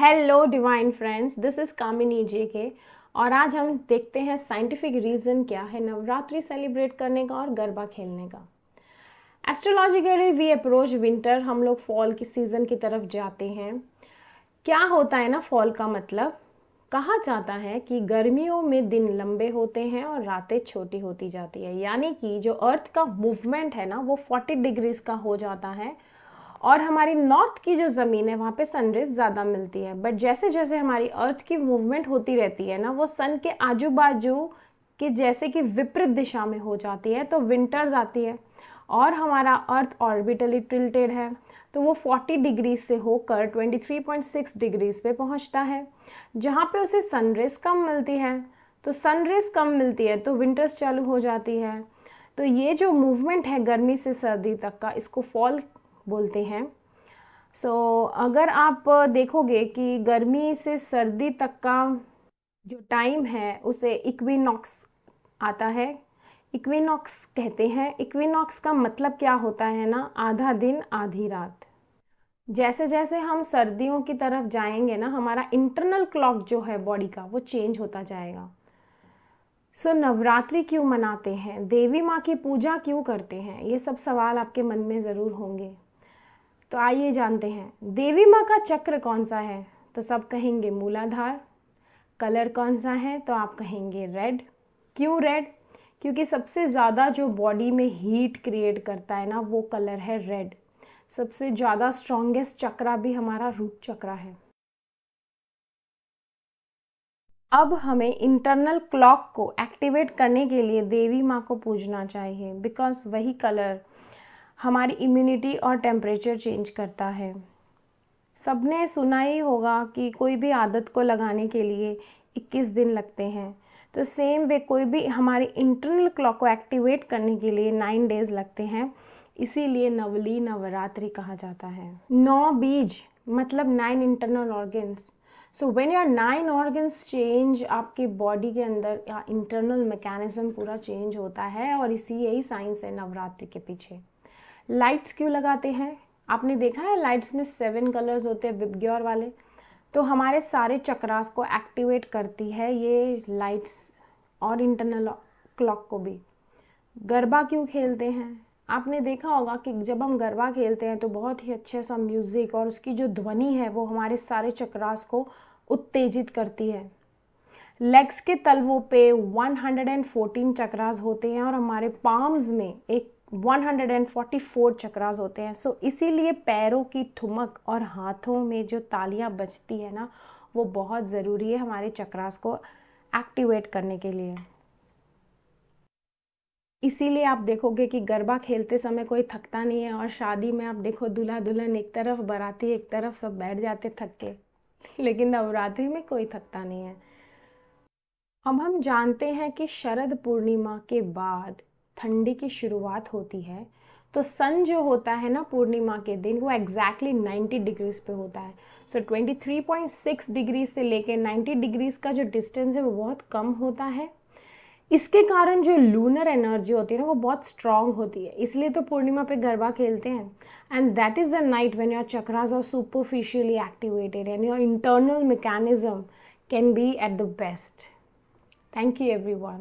hello divine friends this is Kamini J K और आज हम देखते हैं साइंटिफिक रीज़न क्या है नवरात्रि सेलिब्रेट करने का और गरबा खेलने का एस्ट्रोलॉजिकली वी अप्रोच विंटर हम लोग फॉल की सीज़न की तरफ जाते हैं क्या होता है ना फॉल का मतलब कहा जाता है कि गर्मियों में दिन लंबे होते हैं और रातें छोटी होती जाती है यानी कि जो अर्थ का मूवमेंट है ना वो 40 डिग्रीज का हो जाता है और हमारी नॉर्थ की जो ज़मीन है वहाँ पे सनरेज ज़्यादा मिलती है बट जैसे जैसे हमारी अर्थ की मूवमेंट होती रहती है ना वो सन के आजू बाजू कि जैसे कि विपरीत दिशा में हो जाती है तो विंटर्स आती है और हमारा अर्थ ऑर्बिटली टिल्टेड है तो वो 40 डिग्री से होकर 23.6 डिग्रीज पे पहुंचता है जहाँ पे उसे सनरेज कम मिलती है तो सनरेज कम मिलती है तो विंटर्स चालू हो जाती है तो ये जो मूवमेंट है गर्मी से सर्दी तक का इसको फॉल बोलते हैं सो so, अगर आप देखोगे कि गर्मी से सर्दी तक का जो टाइम है उसे इक्विनॉक्स आता है इक्विनॉक्स कहते हैं इक्विनॉक्स का मतलब क्या होता है ना आधा दिन आधी रात जैसे जैसे हम सर्दियों की तरफ जाएंगे ना हमारा इंटरनल क्लॉक जो है बॉडी का वो चेंज होता जाएगा सो so, नवरात्रि क्यों मनाते हैं देवी माँ की पूजा क्यों करते हैं ये सब सवाल आपके मन में ज़रूर होंगे तो आइए जानते हैं देवी माँ का चक्र कौन सा है तो सब कहेंगे मूलाधार कलर कौन सा है तो आप कहेंगे रेड क्यों रेड क्योंकि सबसे ज़्यादा जो बॉडी में हीट क्रिएट करता है ना वो कलर है रेड सबसे ज़्यादा स्ट्रॉन्गेस्ट चक्रा भी हमारा रूट चक्रा है अब हमें इंटरनल क्लॉक को एक्टिवेट करने के लिए देवी माँ को पूजना चाहिए बिकॉज वही कलर हमारी इम्यूनिटी और टेम्परेचर चेंज करता है सबने सुना ही होगा कि कोई भी आदत को लगाने के लिए 21 दिन लगते हैं तो सेम वे कोई भी हमारे इंटरनल क्लॉक को एक्टिवेट करने के लिए नाइन डेज लगते हैं इसीलिए नवली नवरात्रि कहा जाता है नौ बीज मतलब nine internal organs so when your nine organs change आपके बॉडी के अंदर या इंटरनल मैकेनिज्म पूरा चेंज होता है और इसी यही साइंस है नवरात्रि के पीछे लाइट्स क्यों लगाते हैं आपने देखा है लाइट्स में सेवन कलर्स होते हैं विबग्योर वाले तो हमारे सारे चक्रास को एक्टिवेट करती है ये लाइट्स और इंटरनल क्लॉक को भी गरबा क्यों खेलते हैं आपने देखा होगा कि जब हम गरबा खेलते हैं तो बहुत ही अच्छे सा म्यूज़िक और उसकी जो ध्वनि है वो हमारे सारे चक्रास को उत्तेजित करती है लेग्स के तलवों पे 114 चक्रास होते हैं और हमारे पाम्स में एक 144 चक्रास होते हैं सो so, इसीलिए पैरों की थुमक और हाथों में जो तालियां बजती है ना वो बहुत ज़रूरी है हमारे चक्रास को एक्टिवेट करने के लिए इसीलिए आप देखोगे कि गरबा खेलते समय कोई थकता नहीं है और शादी में आप देखो दूल्हा दुल्हन एक तरफ बराती एक तरफ सब बैठ जाते थक के लेकिन नवरात्रि में कोई थकता नहीं है अब हम जानते हैं कि शरद पूर्णिमा के बाद ठंडी की शुरुआत होती है तो सन जो होता है ना पूर्णिमा के दिन वो एग्जैक्टली नाइन्टी डिग्रीज पे होता है so twenty three point six degree से लेके नाइन्टी डिग्रीज का जो डिस्टेंस है वो बहुत कम होता है इसके कारण जो लूनर एनर्जी होती है ना वो बहुत स्ट्रांग होती है इसलिए तो पूर्णिमा पे गरबा खेलते हैं and that is the night when your chakras are superficially activated and your internal mechanism can be at the best thank you one